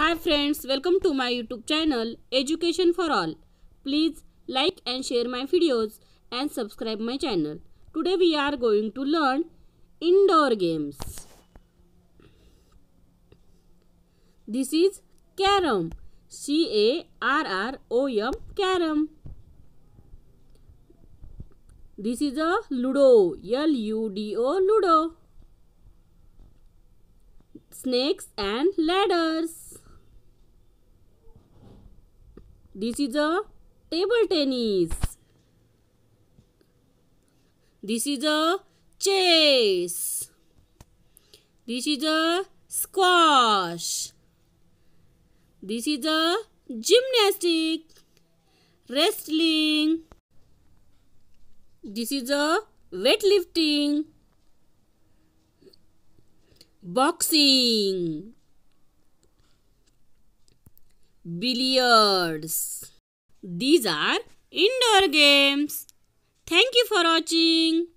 Hi friends, welcome to my YouTube channel Education for All. Please like and share my videos and subscribe my channel. Today we are going to learn indoor games. This is carom. C A R R O M carom. This is a ludo. L U D O ludo. Snakes and ladders. This is a table tennis. This is a chess. This is a squash. This is a gymnastic, wrestling. This is a weightlifting, boxing billiards. These are indoor games. Thank you for watching.